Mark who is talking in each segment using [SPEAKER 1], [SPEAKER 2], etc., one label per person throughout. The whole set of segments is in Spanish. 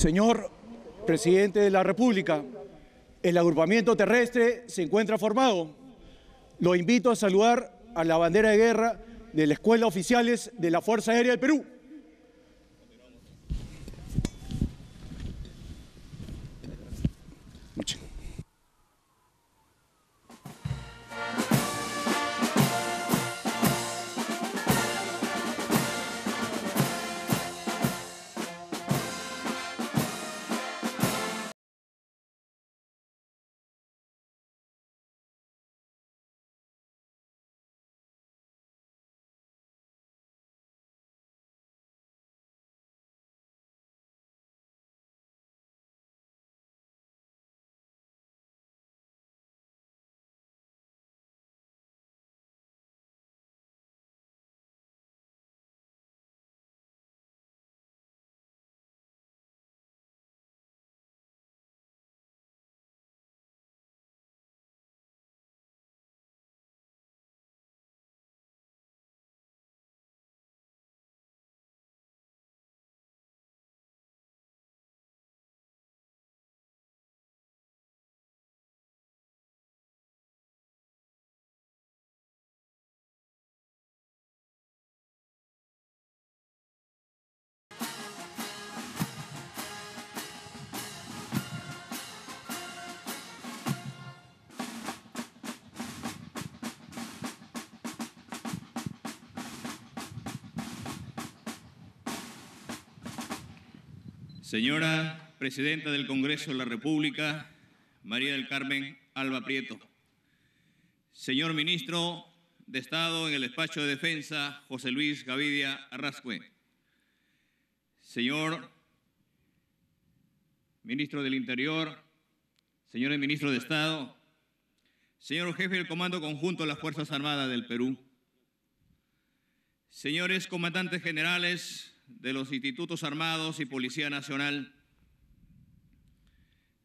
[SPEAKER 1] Señor presidente de la República, el agrupamiento terrestre se encuentra formado. Lo invito a saludar a la bandera de guerra de la Escuela Oficiales de la Fuerza Aérea del Perú. Señora Presidenta del Congreso de la República, María del Carmen Alba Prieto. Señor Ministro de Estado en el Despacho de Defensa, José Luis Gavidia Arrascue. Señor Ministro del Interior, señores Ministros de Estado, señor Jefe del Comando Conjunto de las Fuerzas Armadas del Perú, señores Comandantes Generales de los Institutos Armados y Policía Nacional,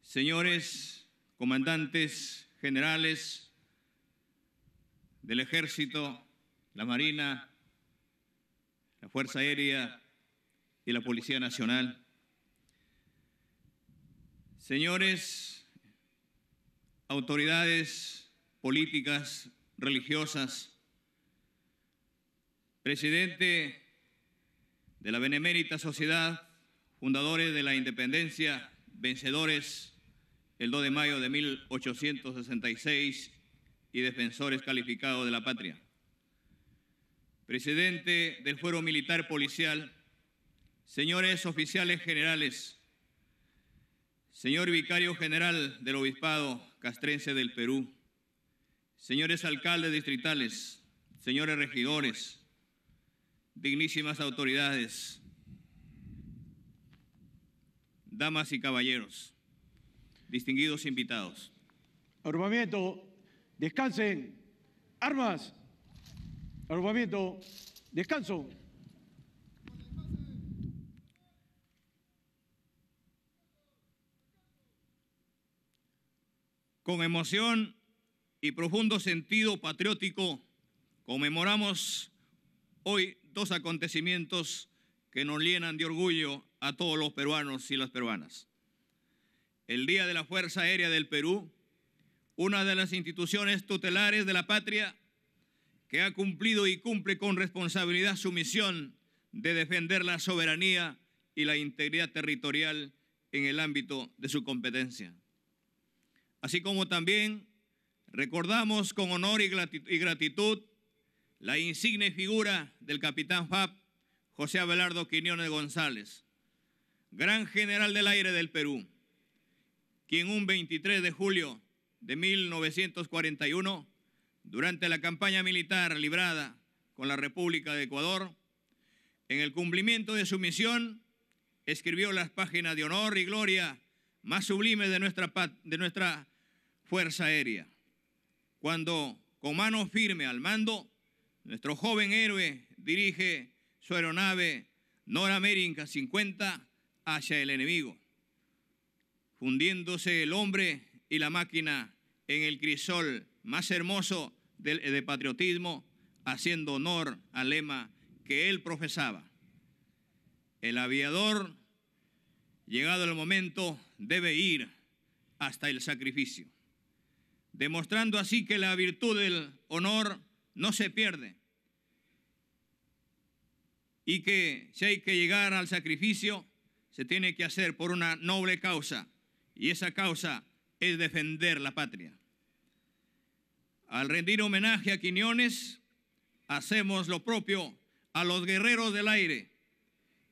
[SPEAKER 1] señores comandantes generales del Ejército, la Marina, la Fuerza Aérea y la Policía Nacional, señores autoridades políticas, religiosas, presidente de la Benemérita Sociedad, fundadores de la Independencia, vencedores el 2 de mayo de 1866 y defensores calificados de la patria. Presidente del Fuero Militar Policial, señores oficiales generales, señor vicario general del Obispado Castrense del Perú, señores alcaldes distritales, señores regidores, dignísimas autoridades, damas y caballeros, distinguidos invitados. Armamento, descansen. Armas. Armamento, descanso. Con emoción y profundo sentido patriótico, conmemoramos hoy estos acontecimientos que nos llenan de orgullo a todos los peruanos y las peruanas. El Día de la Fuerza Aérea del Perú, una de las instituciones tutelares de la patria que ha cumplido y cumple con responsabilidad su misión de defender la soberanía y la integridad territorial en el ámbito de su competencia. Así como también recordamos con honor y gratitud la insigne figura del capitán FAP José Abelardo Quiñones González, gran general del aire del Perú, quien un 23 de julio de 1941, durante la campaña militar librada con la República de Ecuador, en el cumplimiento de su misión, escribió las páginas de honor y gloria más sublimes de nuestra, de nuestra Fuerza Aérea, cuando con mano firme al mando, nuestro joven héroe dirige su aeronave Noramérica 50 hacia el enemigo, fundiéndose el hombre y la máquina en el crisol más hermoso de, patriotismo, haciendo honor al lema que él profesaba. El aviador, llegado el momento, debe ir hasta el sacrificio, demostrando así que la virtud del honor no se pierde. Y que si hay que llegar al sacrificio, se tiene que hacer por una noble causa. Y esa causa es defender la patria. Al rendir homenaje a Quiñones, hacemos lo propio a los guerreros del aire,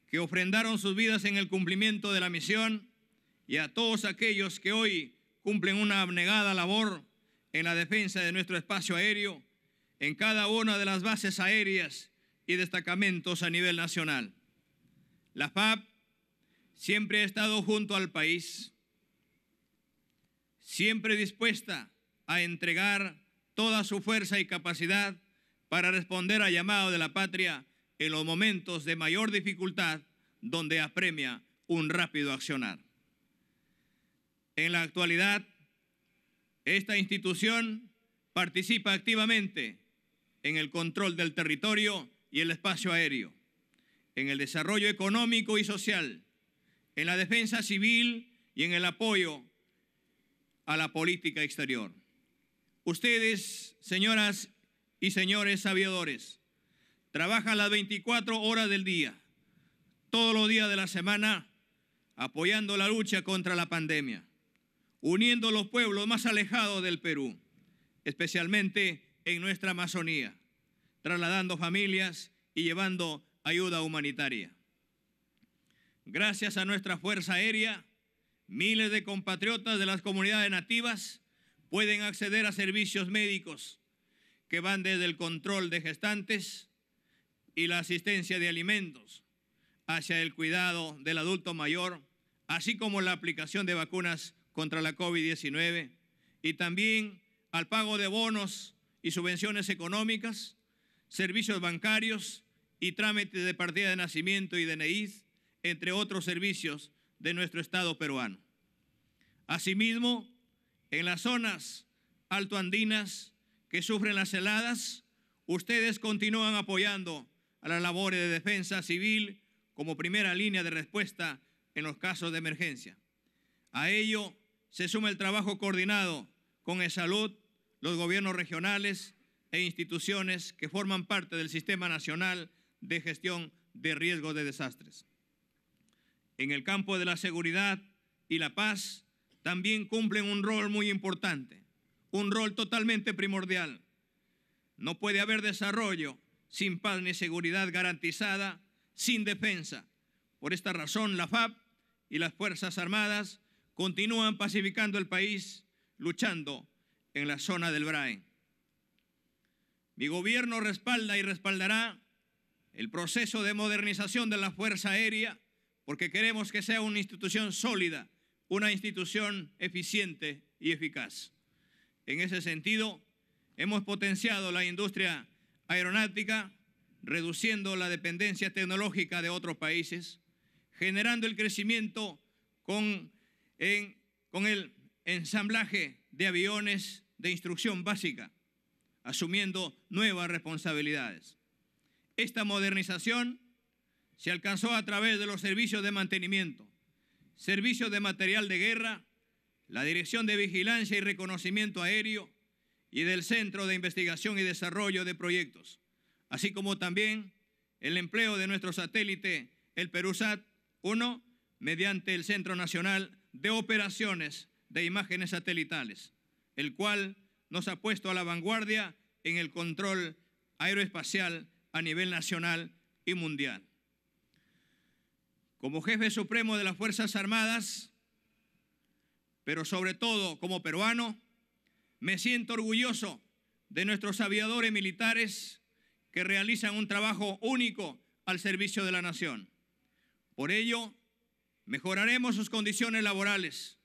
[SPEAKER 1] que ofrendaron sus vidas en el cumplimiento de la misión, y a todos aquellos que hoy cumplen una abnegada labor en la defensa de nuestro espacio aéreo en cada una de las bases aéreas y destacamentos a nivel nacional. La FAP siempre ha estado junto al país, siempre dispuesta a entregar toda su fuerza y capacidad para responder al llamado de la patria en los momentos de mayor dificultad donde apremia un rápido accionar. En la actualidad, esta institución participa activamente en el control del territorio y el espacio aéreo, en el desarrollo económico y social, en la defensa civil y en el apoyo a la política exterior. Ustedes, señoras y señores aviadores, trabajan las 24 horas del día, todos los días de la semana, apoyando la lucha contra la pandemia, uniendo los pueblos más alejados del Perú, especialmente en nuestra Amazonía, trasladando familias y llevando ayuda humanitaria. Gracias a nuestra Fuerza Aérea, miles de compatriotas de las comunidades nativas pueden acceder a servicios médicos que van desde el control de gestantes y la asistencia de alimentos hacia el cuidado del adulto mayor, así como la aplicación de vacunas contra la COVID-19 y también al pago de bonos y subvenciones económicas, servicios bancarios y trámites de partida de nacimiento y DNI, entre otros servicios de nuestro Estado peruano. Asimismo, en las zonas altoandinas que sufren las heladas, ustedes continúan apoyando a las labores de defensa civil como primera línea de respuesta en los casos de emergencia. A ello se suma el trabajo coordinado con el salud los gobiernos regionales e instituciones que forman parte del Sistema Nacional de Gestión de Riesgo de Desastres. En el campo de la seguridad y la paz también cumplen un rol muy importante, un rol totalmente primordial. No puede haber desarrollo sin paz ni seguridad garantizada, sin defensa. Por esta razón, la FAP y las Fuerzas Armadas continúan pacificando el país, luchando en la zona del BRAE. Mi gobierno respalda y respaldará el proceso de modernización de la Fuerza Aérea porque queremos que sea una institución sólida, una institución eficiente y eficaz. En ese sentido, hemos potenciado la industria aeronáutica, reduciendo la dependencia tecnológica de otros países, generando el crecimiento con, con el ensamblaje de aviones de instrucción básica, asumiendo nuevas responsabilidades. Esta modernización se alcanzó a través de los servicios de mantenimiento, servicios de material de guerra, la Dirección de Vigilancia y Reconocimiento Aéreo y del Centro de Investigación y Desarrollo de Proyectos, así como también el empleo de nuestro satélite, el Perusat-1, mediante el Centro Nacional de Operaciones de Imágenes Satelitales el cual nos ha puesto a la vanguardia en el control aeroespacial a nivel nacional y mundial. Como jefe supremo de las Fuerzas Armadas, pero sobre todo como peruano, me siento orgulloso de nuestros aviadores militares que realizan un trabajo único al servicio de la nación. Por ello, mejoraremos sus condiciones laborales,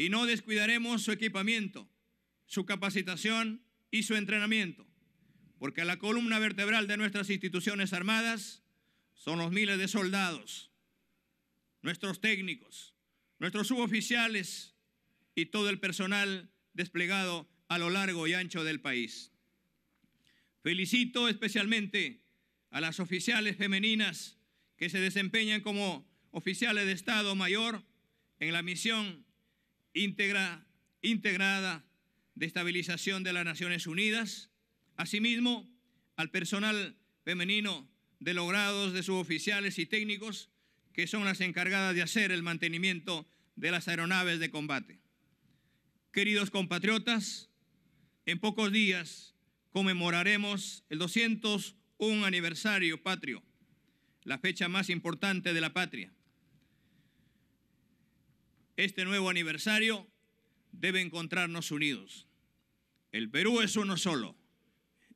[SPEAKER 1] y no descuidaremos su equipamiento, su capacitación y su entrenamiento, porque la columna vertebral de nuestras instituciones armadas son los miles de soldados, nuestros técnicos, nuestros suboficiales y todo el personal desplegado a lo largo y ancho del país. Felicito especialmente a las oficiales femeninas que se desempeñan como oficiales de Estado Mayor en la misión íntegra, integrada de estabilización de las Naciones Unidas. Asimismo, al personal femenino de logrados, de de suboficiales y técnicos que son las encargadas de hacer el mantenimiento de las aeronaves de combate. Queridos compatriotas, en pocos días conmemoraremos el 201 aniversario patrio, la fecha más importante de la patria este nuevo aniversario debe encontrarnos unidos. El Perú es uno solo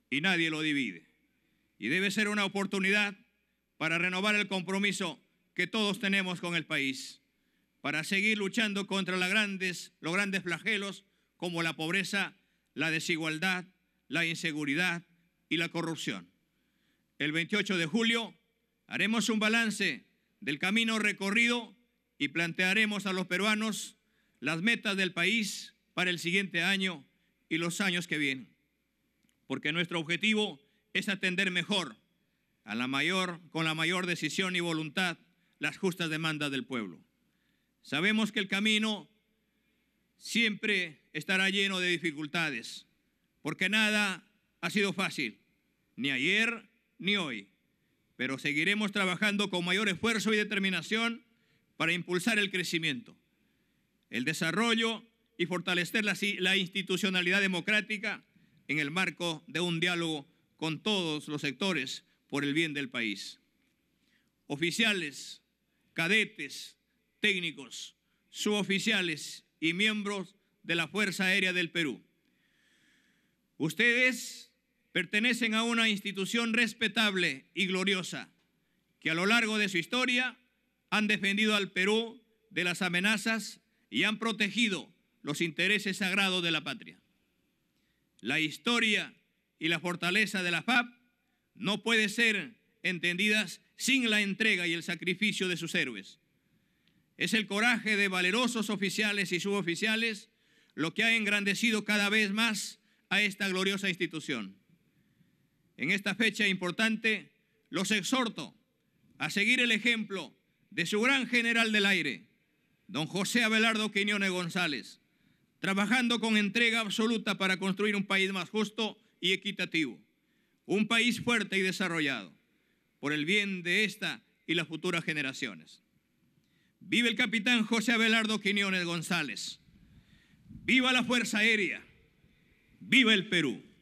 [SPEAKER 1] y nadie lo divide. Y debe ser una oportunidad para renovar el compromiso que todos tenemos con el país, para seguir luchando contra las grandes, los grandes flagelos como la pobreza, la desigualdad, la inseguridad y la corrupción. El 28 de julio haremos un balance del camino recorrido y plantearemos a los peruanos las metas del país para el siguiente año y los años que vienen. Porque nuestro objetivo es atender mejor, con la mayor decisión y voluntad, las justas demandas del pueblo. Sabemos que el camino siempre estará lleno de dificultades, porque nada ha sido fácil, ni ayer ni hoy, pero seguiremos trabajando con mayor esfuerzo y determinación para impulsar el crecimiento, el desarrollo y fortalecer la, institucionalidad democrática en el marco de un diálogo con todos los sectores por el bien del país. Oficiales, cadetes, técnicos, suboficiales y miembros de la Fuerza Aérea del Perú. Ustedes pertenecen a una institución respetable y gloriosa que a lo largo de su historia han defendido al Perú de las amenazas y han protegido los intereses sagrados de la patria. La historia y la fortaleza de la FAP no puede ser entendidas sin la entrega y el sacrificio de sus héroes. Es el coraje de valerosos oficiales y suboficiales lo que ha engrandecido cada vez más a esta gloriosa institución. En esta fecha importante, los exhorto a seguir el ejemplo de su gran general del aire, don José Abelardo Quiñones González, trabajando con entrega absoluta para construir un país más justo y equitativo, un país fuerte y desarrollado, por el bien de esta y las futuras generaciones. Vive el capitán José Abelardo Quiñones González. Viva la Fuerza Aérea. Viva el Perú.